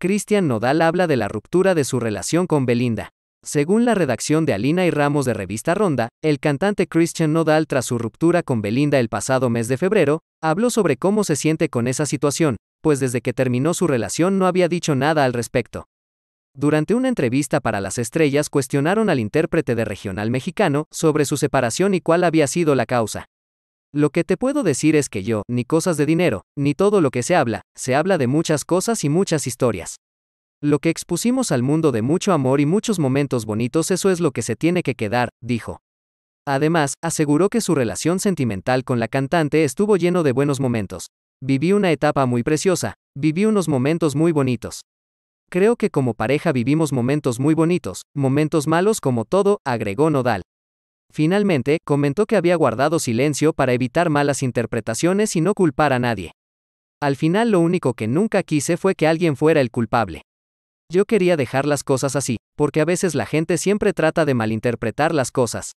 Christian Nodal habla de la ruptura de su relación con Belinda. Según la redacción de Alina y Ramos de Revista Ronda, el cantante Christian Nodal tras su ruptura con Belinda el pasado mes de febrero, habló sobre cómo se siente con esa situación, pues desde que terminó su relación no había dicho nada al respecto. Durante una entrevista para las estrellas cuestionaron al intérprete de regional mexicano sobre su separación y cuál había sido la causa. Lo que te puedo decir es que yo, ni cosas de dinero, ni todo lo que se habla, se habla de muchas cosas y muchas historias. Lo que expusimos al mundo de mucho amor y muchos momentos bonitos, eso es lo que se tiene que quedar, dijo. Además, aseguró que su relación sentimental con la cantante estuvo lleno de buenos momentos. Viví una etapa muy preciosa, viví unos momentos muy bonitos. Creo que como pareja vivimos momentos muy bonitos, momentos malos como todo, agregó Nodal. Finalmente, comentó que había guardado silencio para evitar malas interpretaciones y no culpar a nadie. Al final lo único que nunca quise fue que alguien fuera el culpable. Yo quería dejar las cosas así, porque a veces la gente siempre trata de malinterpretar las cosas.